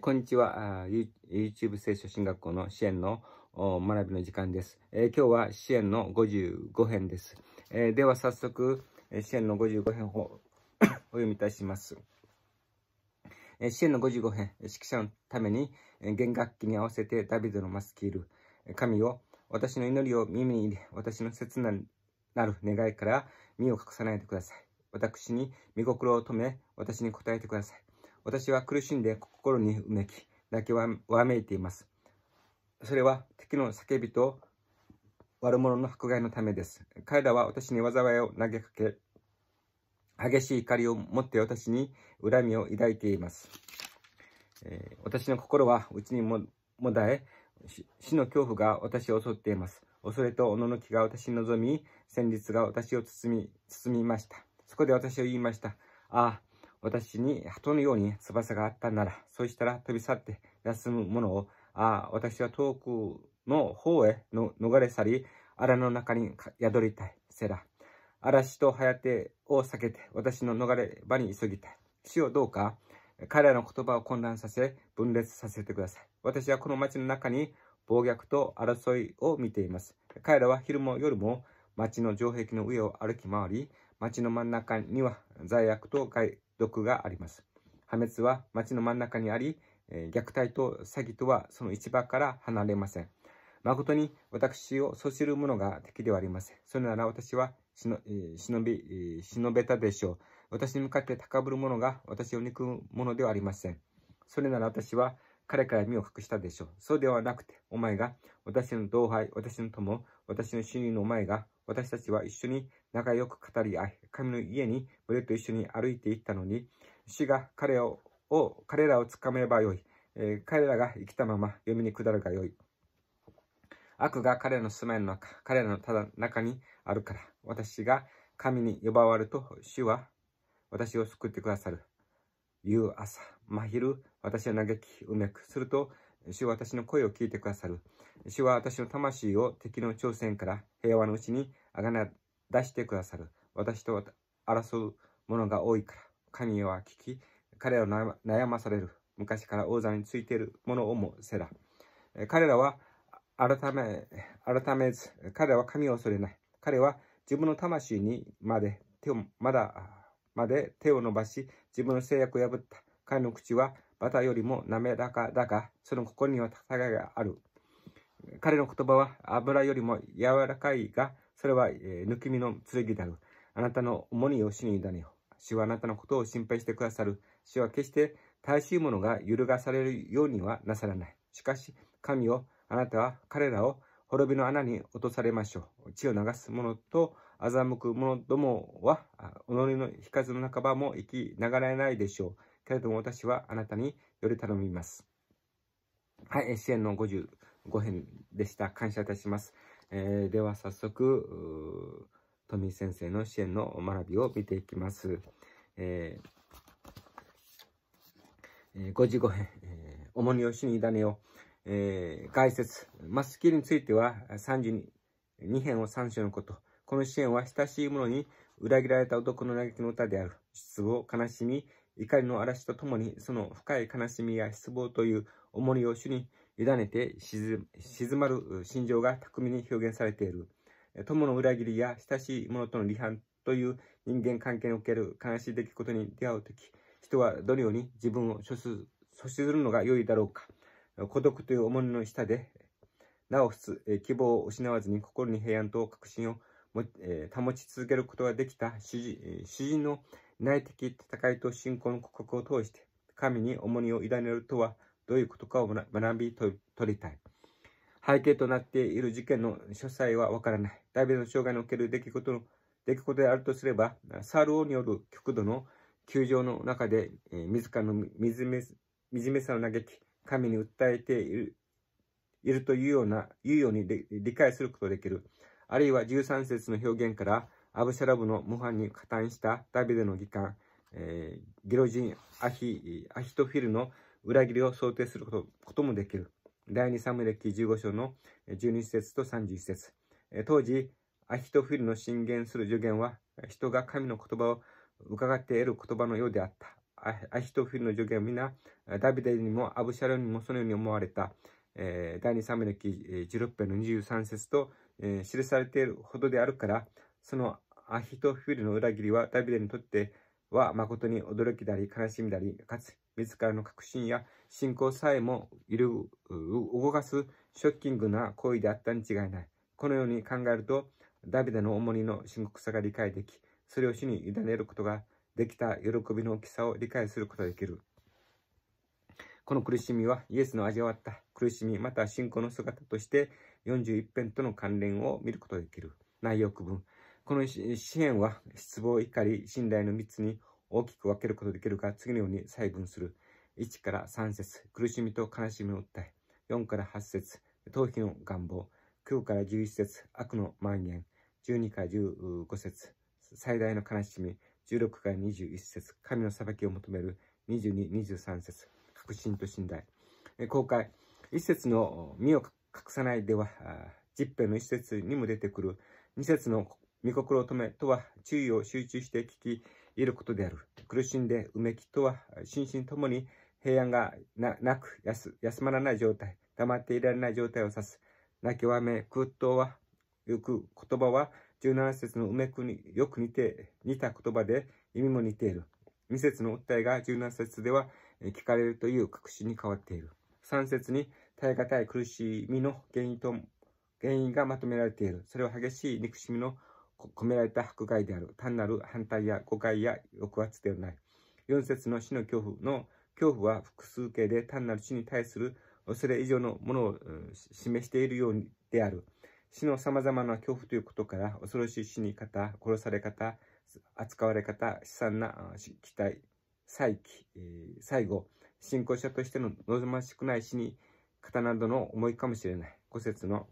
こんにちは。YouTube 聖書進学校の支援の学びの時間です。今日は支援の55編です。では早速、支援の55編を お読みいたします。支援の55編、指揮者のために弦楽器に合わせてダビデのマスキール、神を私の祈りを耳に入れ、私の切なる願いから身を隠さないでください。私に見心を止め、私に答えてください。私は苦しんで心にうめき、泣きわめいています。それは敵の叫びと悪者の迫害のためです。彼らは私に災いを投げかけ、激しい怒りを持って私に恨みを抱いています。えー、私の心は内にももだえ、死の恐怖が私を襲っています。恐れとおののきが私に臨み、戦慄が私を包み、包みました。そこで私は言いました。ああ、私に鳩のように翼があったなら、そうしたら飛び去って休むものを、ああ、私は遠くの方への逃れ去り、荒の中に宿りたい、セラ。嵐と早手を避けて、私の逃れ場に急ぎたい。死をどうか、彼らの言葉を混乱させ、分裂させてください。私はこの町の中に暴虐と争いを見ています。彼らは昼も夜も町の城壁の上を歩き回り、町の真ん中には罪悪と害毒があります。破滅は町の真ん中にあり、虐待と詐欺とはその市場から離れません。誠に私をそしる者が敵ではありません。それなら私は忍び、忍べたでしょう。私に向かって高ぶる者が私を憎む者ではありません。それなら私は彼から身を隠したでしょう。そうではなくて、お前が私の同輩、私の友、私の親友のお前が私たちは一緒に仲良く語り合い、神の家に群れと一緒に歩いていったのに、主が彼をを彼らをつかめればよい、えー、彼らが生きたまま読みに下るがよい。悪が彼らの住まいの中、彼らのただ中にあるから、私が神に呼ばわると、主は私を救ってくださる。夕朝、真昼、私は嘆き、うめく。すると、主は私の声を聞いてくださる。主は私の魂を敵の挑戦から平和のうちにあがな出してくださる。私と争う者が多いから。神は聞き、彼らを悩まされる。昔から王座についている者をもせら。彼らは改め、改めず、彼らは神を恐れない。彼は自分の魂にまで手を、まだ、まで手を伸ばし、自分の制約を破った。彼の口はバターよりも滑らかだが、その心には高いがある。彼の言葉は油よりも柔らかいが、それは、えー、抜き身の剣である。あなたの重荷を死に委ねよ。主はあなたのことを心配してくださる。主は決して大しいものが揺るがされるようにはなさらない。しかし、神を、あなたは彼らを滅びの穴に落とされましょう。血を流す者と欺く者どもは、己の引かずの半ばも生きながらえないでしょう。けれども私はあなたにより頼みます。はい、支援の55編でした。感謝いたします。えー、では早速、富井先生の支援の学びを見ていきます。えー、55編、えー、重荷を主に委ねよう。えー、解説、マスキルについては32編を3章のこと。この支援は親しい者に裏切られた男の嘆きの歌である。失望、悲しみ、怒りの嵐とともに、その深い悲しみや失望という重りを主に委ねて静まる心情が巧みに表現されている。友の裏切りや親しい者との離反という人間関係における悲しい出来事に出会うとき、人はどのように自分を処するのが良いだろうか。孤独という重りの下で、なおかつ希望を失わずに心に平安と確信を保ち続けることができた主人の内的戦いと信仰の告白を通して、神に重荷を委ねるとはどういうことかを学び取りたい。背景となっている事件の詳細はわからない。ダビデの生涯における出来事の出来事であるとすれば、サール王による極度の球場の中で、えー、自らの惨めめさを嘆き、神に訴えているいるというような、いうように理解することができる。あるいは13節の表現から、アブシャラブの模範に加担したダビデの義官、えー、ゲロジンアヒアヒトフィルの裏切りを想定することもできる。第2サム歴15章の12節と31節当時、アヒトフィルの進言する助言は、人が神の言葉を伺って得る言葉のようであった。アヒトフィルの助言は皆、ダビデにもアブシャブにもそのように思われた。えー、第2サム歴16編の23節と、えー、記されているほどであるから、そのアヒトフルの裏切りはダビデにとっては誠に驚きだり悲しみだり、かつ自らの確信や信仰さえも揺る動かすショッキングな行為であったに違いない。このように考えると、ダビデの重荷の深刻さが理解でき、それを主に委ねることができた喜びの大きさを理解することができる。この苦しみはイエスの味わった苦しみ、また信仰の姿として41編との関連を見ることができる。内容区分。この支援は失望、怒り、信頼の3つに大きく分けることができるが、次のように細分する。1から3節苦しみと悲しみの訴え。4から8節逃避の願望。9から11節悪の蔓延。12から15節最大の悲しみ。16から21節神の裁きを求める。22、23節確信と信頼。公開。1節の身を隠さないでは、10編の1節にも出てくる2節の御心を止めとは注意を集中して聞き入ることである。苦しんでうめきとは心身ともに平安がなく休まらない状態、黙っていられない状態を指す。泣きわめ、空洞は、よく言葉は17節のうめくによく似て、似た言葉で意味も似ている。2節の訴えが17節では聞かれるという確信に変わっている。3節に耐え難い苦しみの原因と、原因がまとめられている。それは激しい憎しみの込められた迫害である。単なる反対や誤解や抑圧ではない。4節の死の恐怖の恐怖は複数形で単なる死に対する恐れ以上のものを示しているようである。死の様々な恐怖ということから、恐ろしい死に方、殺され方、扱われ方、悲惨な期待、再起、最後、信仰者としての望ましくない死に方などの思いかもしれない。五節の、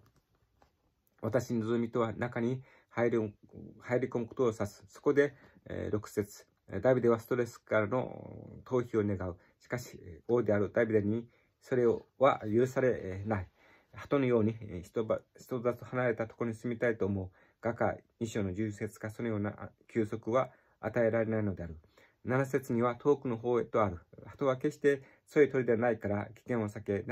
私の望みとは中に入り込むことを指す。そこで、えー、6節ダビデはストレスからの逃避を願う。しかし、王であるダビデにそれは許されない。鳩のように人人だと離れたところに住みたいと思う。画家二章の重節かそのような休息は与えられないのである。7節には遠くの方へとある。鳩は決してそういう鳥ではないから危険を避け、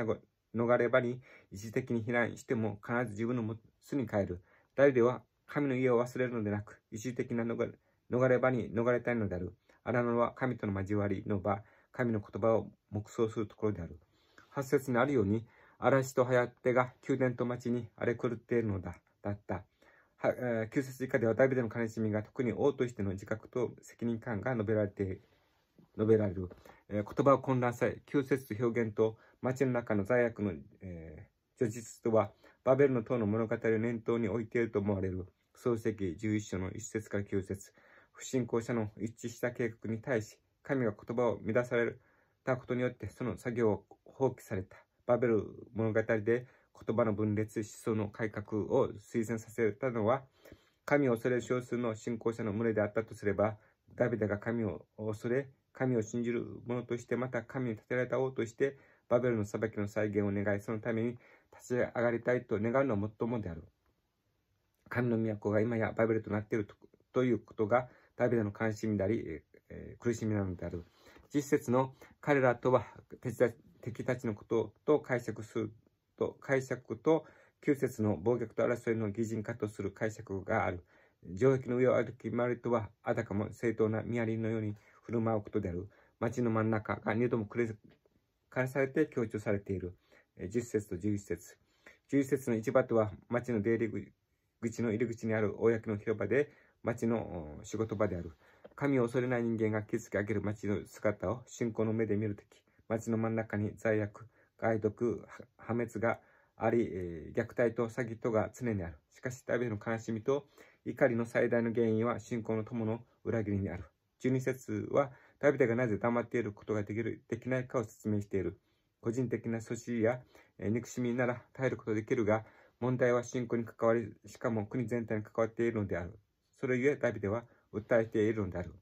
逃れ場に一時的に避難しても必ず自分の巣に帰る。ダビデは神の家を忘れるのでなく、一時的な逃れ場に逃れたいのである。荒野は神との交わりの場、神の言葉を黙想するところである。八節にあるように、嵐とってが宮殿と町に荒れ狂っているのだ、だった。はえー、9節以下ではダビデの悲しみが特に王としての自覚と責任感が述べられて述べられる、えー、言葉を混乱さえ9節と表現と町の中の罪悪の、えー、叙述とはバベルの塔の物語を念頭に置いていると思われる創世記11章の1節から9節不信仰者の一致した計画に対し、神が言葉を乱されたことによってその作業を放棄された。バベル物語で言葉の分裂、思想の改革を推薦させたのは、神を恐れる少数の信仰者の群れであったとすれば、ダビデが神を恐れ、神を信じる者として、また神に立てられた王として、バベルの裁きの再現を願い、そのために立ち上がりたいと願うのは最もである。神の都が今やバイブルとなっているということが、ダビデの関心であり、えー、苦しみなのである。実説の彼らとは敵たちのことと解釈すると、解釈と旧説の暴虐と争いの擬人化とする解釈がある。城壁の上を歩き回るとは、あたかも正当な張りのように振る舞うことである。街の真ん中が二度も繰か返されて強調されている。10節と11節。11節の市場とは、街の出入り口。口の入り口にある公の広場で、町の仕事場である。神を恐れない人間が築き上げる町の姿を信仰の目で見るとき、町の真ん中に罪悪、害毒、破滅があり、えー、虐待と詐欺とが常にある。しかし、旅ビの悲しみと怒りの最大の原因は信仰の友の裏切りにある。12節は、旅ビがなぜ黙っていることができる、できないかを説明している。個人的な組織や、えー、憎しみなら耐えることできるが、問題は信仰に関わり、しかも国全体に関わっているのである。それゆえ、ダビデは訴えているのである。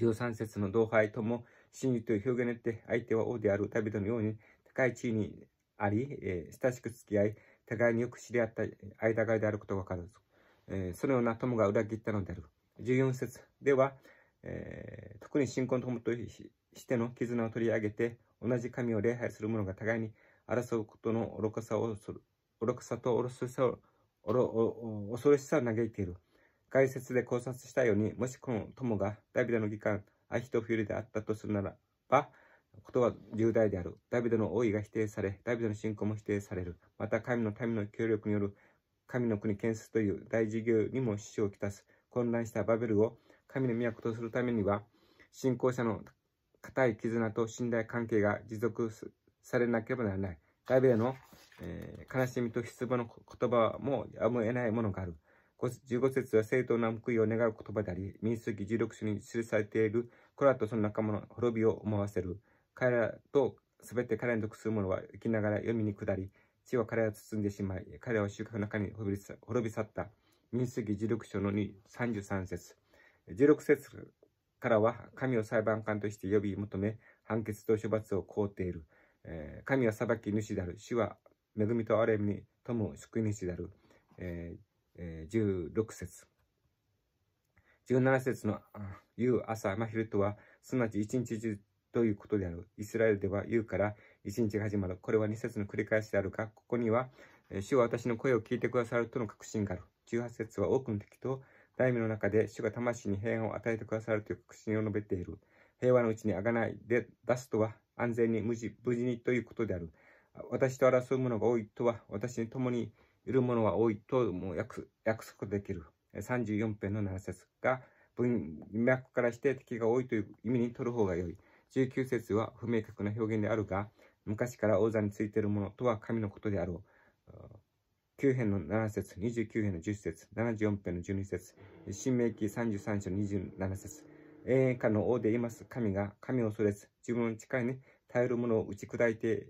13節の同輩とも、真理という表現によって、相手は王であるダビデのように、高い地位にあり、えー、親しく付き合い、互いによく知り合った間柄であることがわかる。えー、そのような友が裏切ったのである。14節では、えー、特に信仰の友としての絆を取り上げて、同じ神を礼拝する者が互いに争うことの愚かさをする愚かさと恐ろしさを恐ろしさを嘆いている。解説で考察したように、もしこの友がダビデの義官、アヒトフィルであったとするならば、ことは重大である。ダビデの王位が否定され、ダビデの信仰も否定される。また、神の民の協力による神の国建設という大事業にも支障をきたす。混乱したバベルを神の都とするためには、信仰者の固い絆と信頼関係が持続されなければならない。外ビアの、えー、悲しみと失望の言葉もやむを得ないものがある。15節は正当な報いを願う言葉であり、民数記16書に記されているコラとその仲間の滅びを思わせる。彼らと全て彼に属する者は生きながら読みに下り、地は彼らを包んでしまい、彼らは収穫の中に滅び去った。民数記16書の2、33節。16節からは神を裁判官として呼び求め、判決と処罰を請うている。えー、神は裁き主である。主は恵みと憐れみに富む救い主である。えー、えー、16節。17節の夕、朝、真昼とは、すなわち一日中ということである。イスラエルでは夕から一日が始まる。これは2節の繰り返しであるが、ここには、主は私の声を聞いてくださるとの確信がある。18節は多くの敵と大名の中で主が魂に平安を与えてくださるという確信を述べている。平和のうちに贖いで出すとは安全に無事無事にということである。私と争う者が多いとは、私に共にいる者は多いとも約約束できる。34編の7節が文脈からして敵が多いという意味に取る方が良い。19節は不明確な表現であるが、昔から王座についているものとは神のことであろう。9編の7節、29編の10節、74編の12節、新明記33章の27節、永遠間の王でいます神が神を恐れず、自分の力に頼るものを打ち砕いて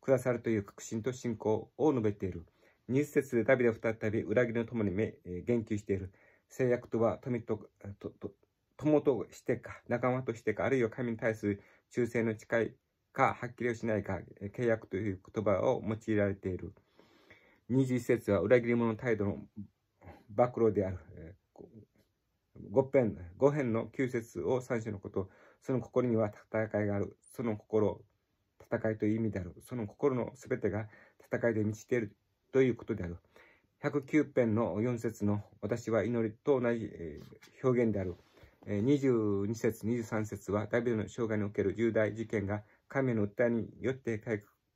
くださるという確信と信仰を述べている。20節でダビデは再び裏切りの友に目、えー、言及している。制約とは富ととと友としてか、仲間としてか、あるいは神に対する忠誠の誓いか、はっきりをしないか、契約という言葉を用いられている。21節は裏切り者の態度の暴露である。えー5編、5編の9節を3種のこと、その心には戦いがある、その心、戦いという意味である、その心の全てが戦いで満ちているということである。109編の4節の私は祈りと同じ、え表現である。え22節、23節はダビデの生涯における重大事件が神の訴えによって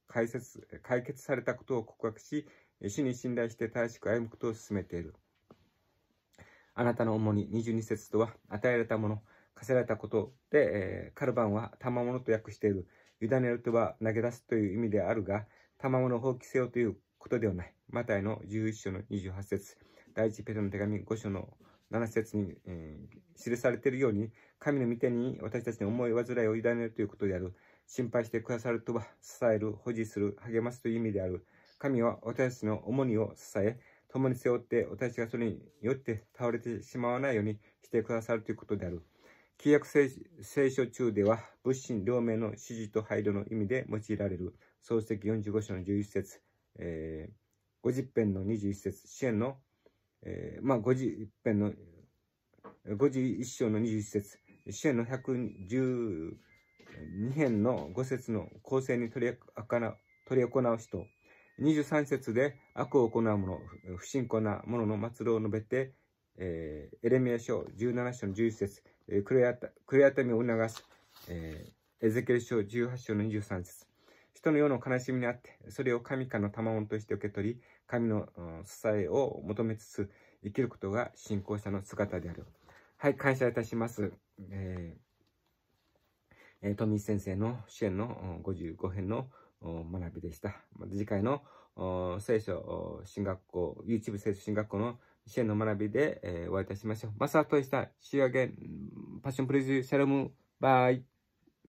解決されたことを告白し、主に信頼して正しく歩むことを進めている。あなたの主に22節とは与えられたもの、課せられたことで、えー、カルバンは賜物と訳している。委ねるとは投げ出すという意味であるが、賜物を放棄せよということではない。マタイの11章の28節第一ペテの手紙5章の7節に、えー、記されているように、神の御手に私たちの思い煩いを委ねるということである。心配してくださるとは、支える、保持する、励ますという意味である。神は私たちの重荷を支え、共に背負って、私たちがそれによって倒れてしまわないようにしてくださるということである。旧約聖書中では、物心両面の指示と配慮の意味で用いられる、創世記45章の11節、えー、50編の21節、支援の、えー、まあ50編の、51章の21節、支援の112編の5節の構成に取り行う人、23節で悪を行う者、不信仰な者の末路を述べて、えー、エレミア書17章の11節、レアタミを促す、えー、エゼケル書18章の23節人の世の悲しみにあって、それを神からの賜物として受け取り、神の支えを求めつつ生きることが信仰者の姿である。はい、感謝いたします。えー、富井先生の支援の55編の学びでした。次回の聖書進学校、YouTube 聖書進学校の支援の学びで、えー、お会いいたしましょう。マサトイした、仕上げ、ゲパッションプレジュシャルム、バイ。